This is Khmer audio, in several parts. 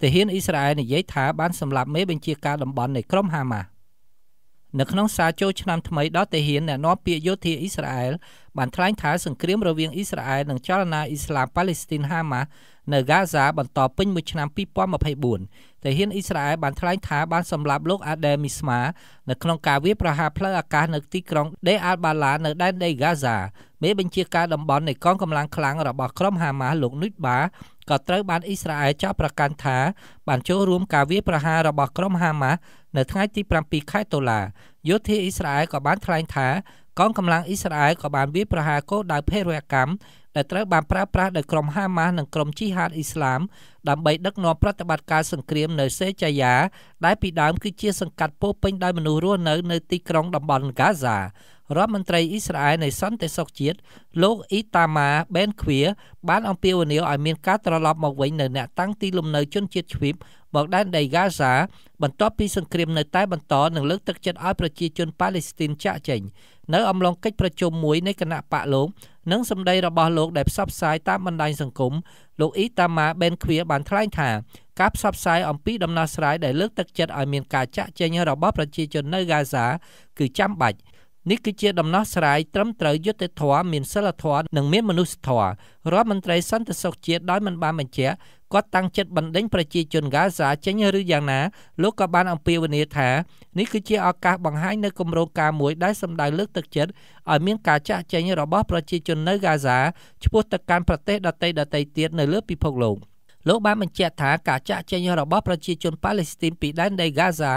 ទាហានអ៊ីស្រាអែលនិយាយថាបានសម្លាប់មេបញ្ជាការតំបន់នៃក្រុមហាម៉ាស់នៅក្នុងសារចូលឆ្នាំថ្មីដល់ទាហានអ្នកនាំពាក្យយោធាអ៊ីស្រាអែលបានថ្លែងថាសង្គ្រាមរវាងអ៊ីស្រាអែលនិងចលនាអ៊ីស្លាមប៉ាឡេស្ទីនហាម៉ាស់នៅហ្គាហ្សាបន្តពេញមួយឆ្នាំ2024ទាហានអ៊ីស្រាអែលបានថ្លែងថាបានសម្លាប់លោកអាដេមីស្មានៅក្នុងការវាយប្រហារផ្លូវអាកាសនៅទីក្រុងដេអាល់បាឡានៅដែនដីហ្គាហ្សាមេបញ្ជាការតំបន់នៃកងកម្លាំងខ្លាំងរបស់ក្រុមហាម៉ាស់លោកនុចបាក៏ត្រូវបានអ៊ីស្រាអែលចោទប្រកាន់ថាបានចូលរួមការវាយប្រហាររបស់ក្រុមហាម៉ាស់នៅថ្ងៃទី7ខែតុលាយោធាអ៊ីស្រាអែលក៏បានថ្លែងថាកងកម្លាំងអ៊ីស្រាអែលក៏បានវាយប្រហារគោលដៅភេរវកម្មដែលត្រូវបានប្រើប្រាស់ដោយក្រុមហាម៉ាស់និងក្រុមជីហាតអ៊ីស្លាមដើម្បីដឹកនាំប្រតិបត្តិការសង្គ្រាមនៅសេចាយ៉ាដែលពីដើមគឺជា សង្កាត់ពោពេញដោយមនុស្សរស់នៅនៅទីក្រុងតំបន់ហ្គាហ្សារដ្ឋមន្ត្រីអ៊ីស្រាអែលនៃសន្តិសុខជាតិលោកអ៊ីតាម៉ាបេនឃ្វៀបានអំពាវនាវឲ្យមានការត្រឡប់មកវិញនៅអ្នកតាំងទីលំនៅជនជាតិជ្វីបមកដែនដីហ្គាហ្សាបន្ទាប់ពីសង្គ្រាមនៅតែបន្តនិងលើកទឹកចិត្តឲ្យប្រជាជនប៉ាឡេស្ទីនចាក់ចេញនៅអំឡុងកិច្ចប្រជុំមួយនៃគណៈបកលោកនិងសម្ដីរបស់លោកដែលផ្សព្វផ្សាយតាមបណ្ដាញសង្គមលោកអ៊ីតាម៉ាបេនឃ្វៀបានថ្លែងថាការផ្សព្វផ្សាយអំពីដំណោះស្រាយដែលលើកទឹកចិត្តឲ្យមានការចាក់ចេញរបស់ប្រជាជននៅហ្គាហ្សា គឺចាំបាច់។នេះគឺជាដំណោះស្រាយត្រឹមត្រូវយុត្តិធម៌មានសិលធម៌និងមានមនុស្សធម៌រដ្ឋមន្ត្រីសន្តិសុខជាតិដោយមិនបានបញ្ជាក់គាត់តាំងចិត្តបណ្ដេញប្រជាជនហ្គាហ្សាចេញឬយ៉ាងណាលោកក៏បានអំពាវនាវថានេះគឺជាឱកាសបង្ហាញនៅគម្រោងការមួយដែលសម្ដៅលើកទឹកចិត្តឲ្យមានការចាក់ចែងរបស់ប្រជា ជននៅហ្គាហ្សាឈ្មោះទៅកាន់ប្រទេសដទៃៗទៀតនៅលើពិភពលោកលោកបានបញ្ជាក់ថាការចាក់ចែងរបស់ប្រជាជនប៉ាឡេស្ទីនពីដែនដីហ្គាហ្សា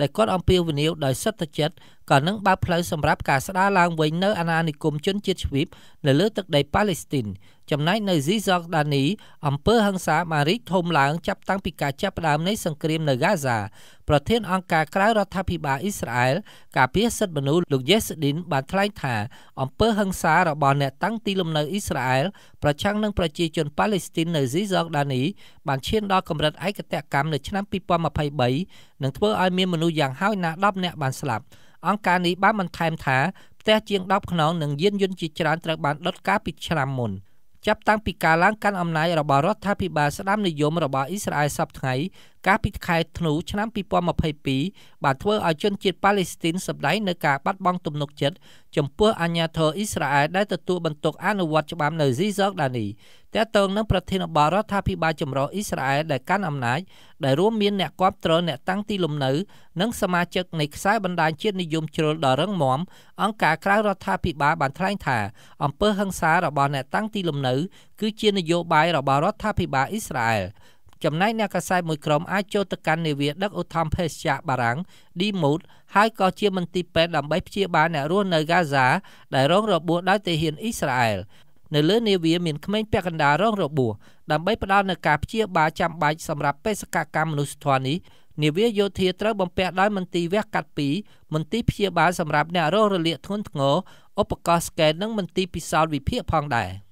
ដែលគាត់អំពាវនាវដោយសុទ្ធចិត្តក៏នឹងបើកផ្លូវសម្រាប់ការស្ដារឡើងវិញនៅ អាណានិគមជនជាតិឈ្វីប នៅលើទឹកដីប៉ាឡេស្ទីន ចំណែកនៅស៊ីសកដានីអំពើហឹង្សាម៉ារីកធំឡើងចាប់តាំងពីការចាប់ផ្ដើមនៃសង្គ្រាមនៅហ្គាហ្សាប្រធានអង្គការក្រៅរដ្ឋាភិបាលអ៊ីស្រាអែលការពារសិទ្ធិមនុស្សលោកយេសឌីន បានថ្លែងថាអំពើហឹង្សារបស់អ្នកតាំងទីលំនៅអ៊ីស្រាអែលប្រឆាំងនឹងប្រជាជនប៉ាឡេស្ទីននៅស៊ីសកដានី បានឈានដល់កម្រិតឯកតកម្មនៅឆ្នាំ2023និងធ្វើឲ្យមានមនុស្សមនុស្សយ៉ាងហោចណាស់10នាក់បានស្លាប់ អង្គការនេះបានបន្ថែមថាផ្ទះជាង10ខ្នងនិងយានយន្តជាច្រើនត្រូវបានដុតកាលពីឆ្នាំមុនចាប់តាំងពីការឡើងកាន់អំណាចរបស់រដ្ឋាភិបាលស្ដាមនិយមរបស់អ៊ីស្រាអែលសពថ្ងៃកាលពីខែធ្នូ ឆ្នាំ2022បានធ្វើឲ្យជនជាតិប៉ាឡេស្ទីនសម្ដែងនៅការបាត់បង់ទំនុកចិត្តចំពោះអាញាធរអ៊ីស្រាអែលដែលទទួលបន្ទុកអនុវត្ត ច្បាប់នៅស៊ីសកដានីតកតងនឹងប្រធានបរដ្ឋាភិបាលចម្រុះអ៊ីស្រាអែលដែលកាន់អំណាចដែលរួមមានអ្នកគាំទ្រអ្នកតាំងទីលំនៅ និងសមាជិកនៃខ្សែបណ្ដាញជាតិនិយមជ្រុលដ៏រឹងមាំអង្គការក្រៅរដ្ឋាភិបាលបានថ្លែងថា អំពើហិង្សារបស់អ្នកតាំងទីលំនៅ គឺជានយោបាយរបស់រដ្ឋាភិបាលអ៊ីស្រាអែលចំណែកអ្នកកសែតមួយក្រុមអាចចូលទៅកាន់នាវាដឹកឧទ្ធម្ភេសជ្ជៈបារាំង D-Mood ហើយក៏ជាមន្ទីរពេទ្យដើម្បីព្យាបាលអ្នករស់នៅហ្គាហ្សាដែលរងរបួសដោយទាហានអ៊ីស្រាអែលនៅលើនាវាមានក្មេងពាក់កណ្ដាលរងរបួសដើម្បីផ្ដល់នូវការព្យាបាលចាំបាច់សម្រាប់បេសកកម្មមនុស្សធម៌នេះនាវាយោធាត្រូវបំពាក់ដោយមន្ទីរវះកាត់2មន្ទីរព្យាបាលសម្រាប់អ្នករងរលាកធ្ងន់ធ្ងរឧបករណ៍ស្កេននិង មន្ទីរពិសោធន៍វិភាគផងដែរ។